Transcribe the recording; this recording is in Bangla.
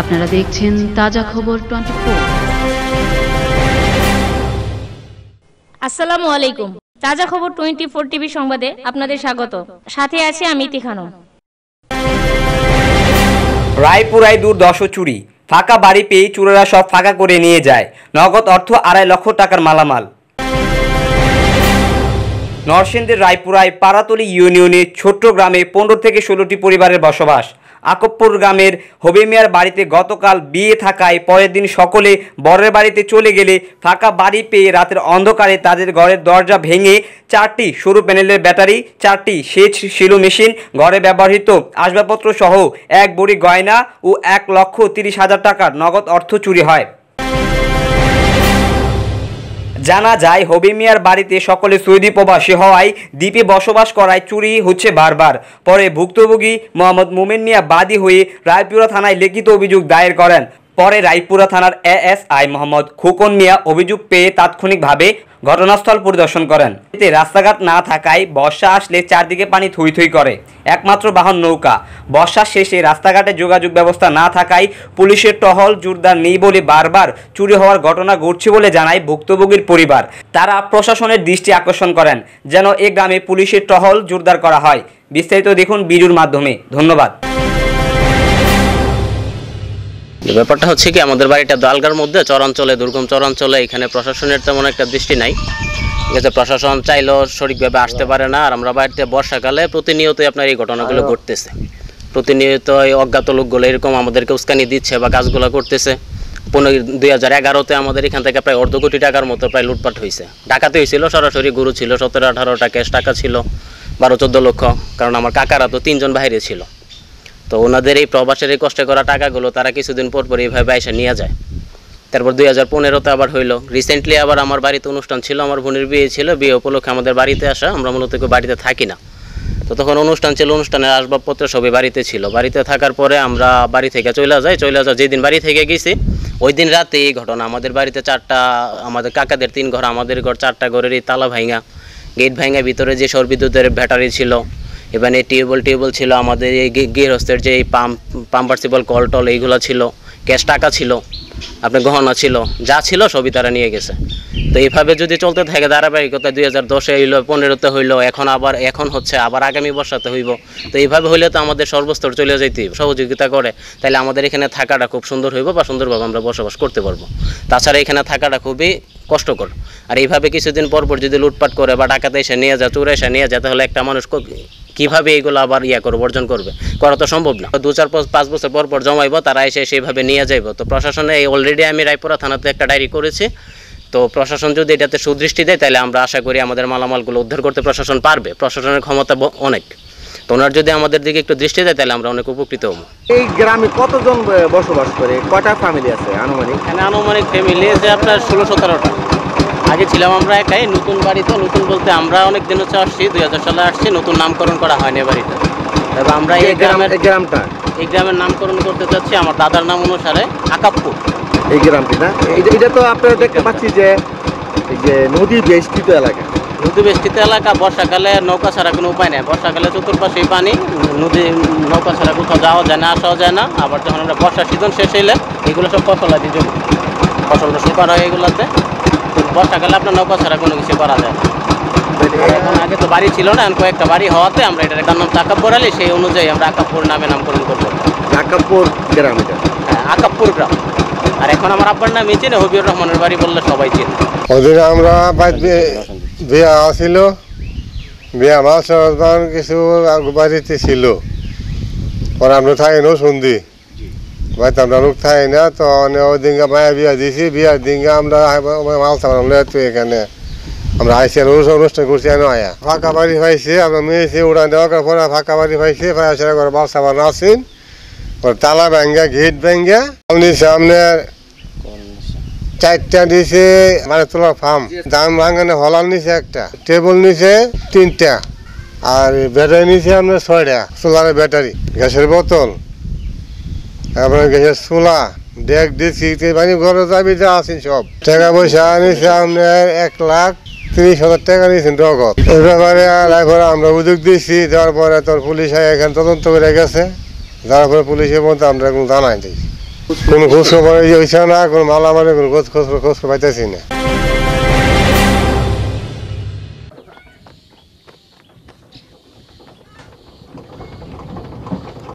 আপনারা দেখছেন তাজা খবর টোয়েন্টি আসসালামু আলাইকুম তাজা খবর টোয়েন্টি ফোর টিভি সংবাদে আপনাদের স্বাগত সাথে আছে আমি তিখানম রায়পুরায় দশ চুরি ফাঁকা বাড়ি পেয়ে চুরেরা সব ফাঁকা করে নিয়ে যায় নগদ অর্থ আড়াই লক্ষ টাকার মালামাল নরসিংদীর রায়পুরায় পাড়াতলি ইউনিয়নের ছোট্ট গ্রামে পনেরো থেকে ষোলোটি পরিবারের বসবাস আকপ্পুর গ্রামের মিয়ার বাড়িতে গতকাল বিয়ে থাকায় পরের দিন সকলে বরের বাড়িতে চলে গেলে ফাঁকা বাড়ি পেয়ে রাতের অন্ধকারে তাদের ঘরের দরজা ভেঙে চারটি সরু প্যানেলের ব্যাটারি চারটি সেচ শিলু মেশিন ঘরে ব্যবহৃত আসবাবপত্র সহ এক বড়ি গয়না ও এক লক্ষ তিরিশ হাজার টাকার নগদ অর্থ চুরি হয় জানা যায় হবি মিয়ার বাড়িতে সকলে সৌদি প্রবাসী হওয়ায় দ্বীপে বসবাস করায় চুরি হচ্ছে বারবার পরে ভুক্তভোগী মোহাম্মদ মোমেন মিয়া বাদী হয়ে রায়পুরা থানায় লিখিত অভিযোগ দায়ের করেন পরে রায়পুরা থানার এএসআই মোহাম্মদ খোকন মিয়া অভিযোগ পেয়ে তাৎক্ষণিকভাবে ঘটনাস্থল পরিদর্শন করেন এতে রাস্তাঘাট না থাকায় বর্ষা আসলে চারদিকে পানি থই থই করে একমাত্র বাহন নৌকা বর্ষা শেষে রাস্তাঘাটে যোগাযোগ ব্যবস্থা না থাকায় পুলিশের টহল জোরদার নেই বলে বারবার চুরি হওয়ার ঘটনা ঘটছে বলে জানায় ভুক্তভোগীর পরিবার তারা প্রশাসনের দৃষ্টি আকর্ষণ করেন যেন এ গ্রামে পুলিশের টহল জোরদার করা হয় বিস্তারিত দেখুন বিরুর মাধ্যমে ধন্যবাদ ব্যাপারটা হচ্ছে কি আমাদের বাড়িটা দালগার মধ্যে চরাঞ্চলে দুর্গম চরাঞ্চলে এখানে প্রশাসনের তেমন একটা দৃষ্টি নাই ঠিক আছে প্রশাসন চাইলেও সঠিকভাবে আসতে পারে না আর আমরা বাড়িতে বর্ষাকালে প্রতিনিয়তই আপনার এই ঘটনাগুলো ঘটতেছে প্রতিনিয়ত অজ্ঞাত লোকগুলো এরকম আমাদেরকে উস্কানি দিচ্ছে বা কাজগুলো করতেছে পনেরো দুই হাজার এগারোতে আমাদের এখান থেকে প্রায় অর্ধ কোটি টাকার মতো প্রায় লুটপাট হয়েছে ডাকাতে হয়েছিল সরাসরি গরু ছিল সতেরো আঠারোটা ক্যাশ টাকা ছিল বারো চোদ্দো লক্ষ কারণ আমার কাকারা তো তিনজন বাইরে ছিল তো ওনাদের এই প্রবাসের এই কষ্টে করা টাকাগুলো তারা কিছুদিন পর পর এইভাবে এসে নিয়ে যায় তারপর দুই হাজার পনেরোতে আবার হইলো রিসেন্টলি আবার আমার বাড়িতে অনুষ্ঠান ছিল আমার বোনের বিয়ে ছিল বিয়ে উপলক্ষে আমাদের বাড়িতে আসা আমরা মূলত কেউ বাড়িতে থাকি না তো তখন অনুষ্ঠান ছিল অনুষ্ঠানের আসবাবপত্র সবই বাড়িতে ছিল বাড়িতে থাকার পরে আমরা বাড়ি থেকে চলে যাই চলে যাই যেদিন বাড়ি থেকে গেছি ওই দিন রাতে এই ঘটনা আমাদের বাড়িতে চারটা আমাদের কাকাদের তিন ঘর আমাদের ঘর চারটা ঘরের এই তালা ভাঙা গেট ভাঙা ভিতরে যে সর বিদ্যুতের ব্যাটারি ছিল এখানে টিউবওয়েল টিউবওয়েল ছিল আমাদের এই গৃহস্থের যে এই পাম্প পাম্পার্সিবল কল টল এইগুলো ছিল ক্যাশ টাকা ছিল আপনার গহনা ছিল যা ছিল সবই তারা নিয়ে গেছে তো এইভাবে যদি চলতে থাকে ধারাবাহিকতা দুই হাজার দশে হইল পনেরোতে হইল এখন আবার এখন হচ্ছে আবার আগামী বর্ষাতে হইব তো এইভাবে হইলে তো আমাদের সর্বস্তর চলে যেতে সহযোগিতা করে তাহলে আমাদের এখানে থাকাটা খুব সুন্দর হইব বা সুন্দরভাবে আমরা বসবাস করতে পারবো তাছাড়া এখানে থাকাটা খুবই কষ্টকর আর এইভাবে কিছুদিন পরপর যদি লুটপাট করে বা ডাকাতে এসে নিয়ে যায় চোর এসে নিয়ে যায় তাহলে একটা মানুষ কিভাবে এগুলো আবার ইয়া করবো অর্জন করবে করা তো সম্ভব না দু চার পাঁচ বছর পর পর জমাইব তারা এসে সেইভাবে নিয়ে যাইব তো প্রশাসনে অলরেডি আমি রায়পুরা থানাতে একটা ডায়েরি করেছি তো প্রশাসন যদি এটাতে সুদৃষ্টি দেয় তাহলে আমরা আশা করি আমাদের মালামালগুলো উদ্ধার করতে প্রশাসন পারবে প্রশাসনের ক্ষমতা অনেক তো ওনার যদি আমাদের দিকে একটু দৃষ্টি দেয় তাহলে আমরা অনেক উপকৃত হব এই গ্রামে কতজন বসবাস করে কটা ফ্যামিলি আছে আনুমানিক আনুমানিক ফ্যামিলি আছে আপনার ষোলো সতেরোটা আগে ছিলাম আমরা একাই নতুন বাড়িতে নতুন বলতে আমরা অনেক দিন হচ্ছে আসছি দুই হাজার সালে আসছি নতুন নামকরণ করা হয়নি বাড়িতে তারপর আমরা এই গ্রামের গ্রামটা এই গ্রামের নামকরণ করতে চাচ্ছি আমার দাদার নাম অনুসারে আকাপুর এই গ্রামটি না এটা তো আপনারা দেখতে পাচ্ছি যে এই যে নদী বেষ্টিত এলাকা নদী বেষ্টিত এলাকা বর্ষাকালে নৌকা ছাড়া কোনো উপায় নেই বর্ষাকালে চতুর্পাশেই পানি নদী নৌকা ছাড়া কোথাও যাওয়া যায় না আসাও যায় না আবার যখন আমরা বর্ষা সিজন শেষ হইলে এগুলো সব ফসল আছে জমি ফসলটা শুকার হয় এগুলোতে বর্ষাকালে আপনার নৌকা ছাড়া কোনো কিছু করা যায় এখন আগে তো বাড়ি ছিল না এখন কয়েকটা বাড়ি হওয়াতে আমরা এটার একটা নাম আকাপুর আলী সেই অনুযায়ী আমরা আকাপুর নামে নামকরণ করবো আকাপুর গ্রাম হ্যাঁ আকাপুর গ্রাম আর এখন আমার আব্বার নাম চিনে হবিউর রহমানের বাড়ি বললে সবাই চিনে ওদের আমরা বিয়া ছিল বিয়া মাছ কিছু বাড়িতে ছিল পরে আমরা থাকি নৌ সন্ধি বাট আমরা লোক থাই না তো ওই মায়া বিয়া দিয়েছি বিয়া দিনকে আমরা মাল থাকলাম তুই এখানে আমরা আইসি অনুষ্ঠান করছি এনে আয়া ফাঁকা বাড়ি পাইছি আমরা মেয়েছি উড়ান দেওয়ার পরে ফাঁকা বাড়ি পাইছি পাইছে করে বাল সাবান আসিন তালা ভেঙ্গে গেট ভেঙ্গে সামনে সামনে চারটা দিছে মানে তোলার ফার্ম দাম ভাঙানে হলার নিছে একটা টেবল নিছে তিনটা আর ব্যাটারি নিছে আমরা ছয়টা সোলারের ব্যাটারি গ্যাসের বোতল আপনার কাছে সোলা দেখ দিচ্ছি মানে ঘরে সব টাকা পয়সা আপনার এক লাখ তিরিশ হাজার টাকা নিয়েছেন নগদ এ আমরা উদ্যোগ দিচ্ছি দেওয়ার পরে তোর পুলিশ এখানে তদন্ত করে গেছে যার পরে পুলিশের মধ্যে আমরা এখন জানাই দিই কোনো খোঁজ খবর না কোনো মালামারি কোনো খোঁজ খোঁজ খোঁজ পাইতেছি না